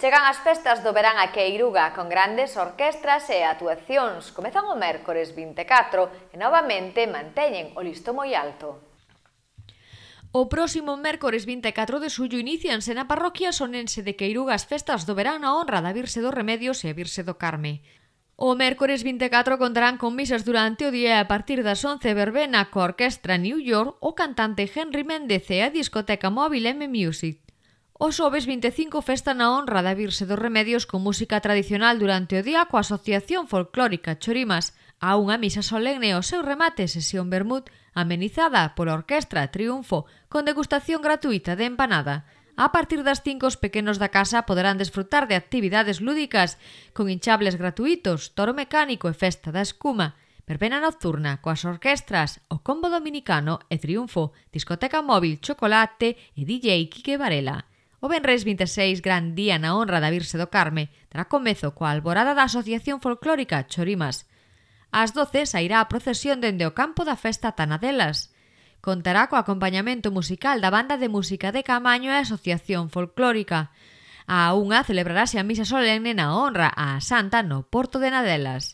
Chegan as festas do verán a Queiruga con grandes orquestras e actuacións. Comezan o mércores 24 e novamente manteñen o listo moi alto. O próximo mércores 24 de xullo inicianse na parroquia sonense de Queiruga as festas do verán a honra da Virse dos Remedios e a Virse do Carme. O mércores 24 contarán con misas durante o día a partir das 11 verbena co orquestra New York, o cantante Henry Méndez e a discoteca móvil M Music. O xoves 25 festa na honra da Virxe dos Remedios con música tradicional durante o día coa Asociación Folclórica Chorimas a unha misa solemne o seu remate sesión Bermud amenizada pola Orquestra Triunfo con degustación gratuita de empanada. A partir das 5 os pequenos da casa poderán desfrutar de actividades lúdicas con hinchables gratuitos, toro mecánico e festa da escuma, verbena nocturna coas orquestras, o combo dominicano e triunfo, discoteca móvil, chocolate e DJ Quique Varela. O Benres 26, gran día na honra da Virxe do Carme, terá comezo coa alborada da Asociación Folclórica Chorimas. Ás 12 sairá a procesión dende o campo da festa Tanadelas. Contará co acompañamento musical da Banda de Música de Camaño e Asociación Folclórica. A unha celebrarase a misa solemne na honra a Santa no Porto de Nadelas.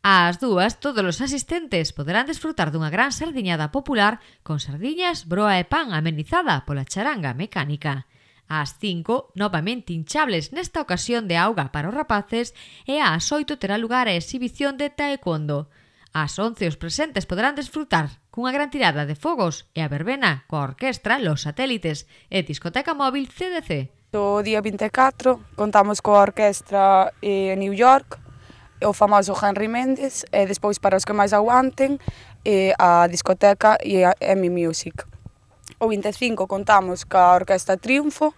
Ás dúas, todos os asistentes poderán desfrutar dunha gran sardiñada popular con sardiñas, broa e pan amenizada pola charanga mecánica. Ás 5, novamente hinchables nesta ocasión de auga para os rapaces e ás 8 terá lugar a exhibición de taekwondo. As 11 os presentes poderán desfrutar cunha gran tirada de fogos e a verbena coa orquestra Los Satélites e discoteca móvil CDC. O día 24 contamos coa orquestra eh, en New York, o famoso Henry Méndez e despois para os que máis aguanten eh, a discoteca e a M Music. O 25 contamos ca Orquesta Triunfo,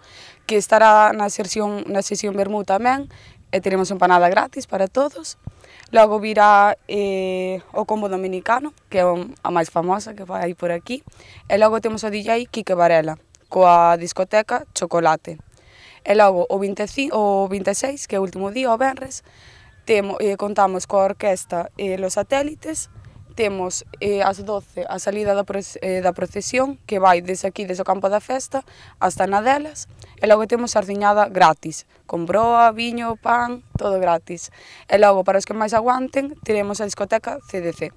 que estará na sesión, na sesión Bermú tamén, e teremos empanada gratis para todos. Logo virá eh, o combo dominicano, que é a máis famosa que vai por aquí. E logo temos o DJ Quique Varela, coa discoteca Chocolate. E logo o, 25, o 26, que é o último día, o Benres, temo, eh, contamos coa orquesta eh, Los Satélites, temos eh, as 12 a salida da, eh, da procesión que vai desde aquí, desde o campo da festa hasta Nadelas e logo temos sardiñada gratis con broa, viño, pan, todo gratis e logo para os que máis aguanten teremos a discoteca CDC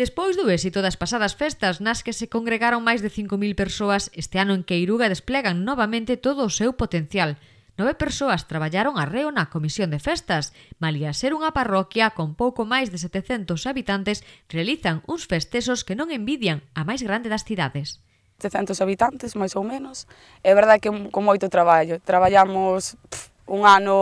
Despois do éxito das pasadas festas nas que se congregaron máis de 5.000 persoas, este ano en Queiruga desplegan novamente todo o seu potencial – Nove persoas traballaron arreo na comisión de festas, malia ser unha parroquia con pouco máis de 700 habitantes, realizan uns festesos que non envidian a máis grande das cidades. 700 habitantes, máis ou menos. É verdade que con moito traballo. Traballamos pff, un ano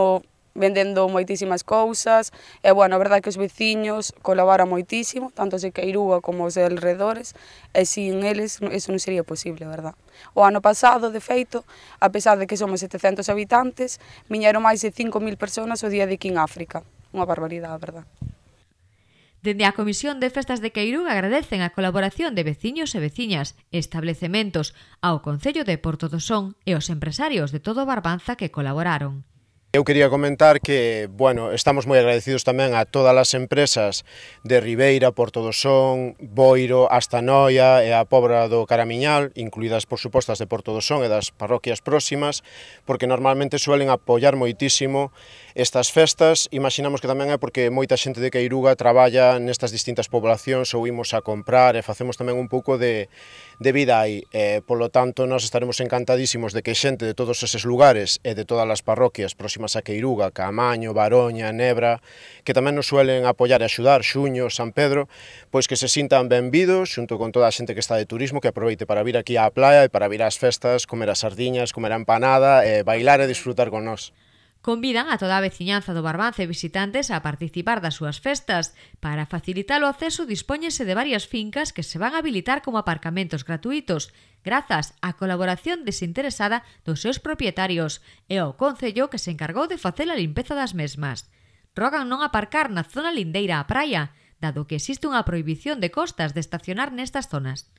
vendendo moitísimas cousas, e, bueno, a verdade que os veciños colaboran moitísimo, tanto se Queirúa como os alrededores, e sin eles eso non sería posible, verdad? O ano pasado, de feito, a pesar de que somos 700 habitantes, viñeron máis de 5.000 personas o día de aquí en África. Unha barbaridade, verdad? Dende a Comisión de Festas de Queirúa agradecen a colaboración de veciños e veciñas, establecementos, ao Concello de Porto do Son e os empresarios de todo Barbanza que colaboraron. Eu quería comentar que, bueno, estamos moi agradecidos tamén a todas as empresas de Ribeira, Porto do Son, Boiro, hasta Noia e a Pobra do Caramiñal, incluídas, por suposto, as de Porto do Son e das parroquias próximas, porque normalmente suelen apoiar moitísimo estas festas. Imaginamos que tamén é porque moita xente de Queiruga traballa nestas distintas poblacións ou imos a comprar e facemos tamén un pouco de, de vida aí. E, polo tanto, nos estaremos encantadísimos de que xente de todos eses lugares e de todas as parroquias próximas mesmas a Queiruga, Camaño, Baroña, Nebra, que tamén nos suelen apoiar e axudar, Xuño, San Pedro, pois que se sintan benvidos xunto con toda a xente que está de turismo que aproveite para vir aquí á playa e para vir ás festas, comer as sardiñas, comer a empanada, e bailar e disfrutar con nós. Convidan a toda a veciñanza do Barbance e visitantes a participar das súas festas. Para facilitar o acceso dispóñense de varias fincas que se van a habilitar como aparcamentos gratuitos, grazas á colaboración desinteresada dos seus propietarios e ao Concello que se encargou de facer a limpeza das mesmas. Rogan non aparcar na zona lindeira á praia, dado que existe unha prohibición de costas de estacionar nestas zonas.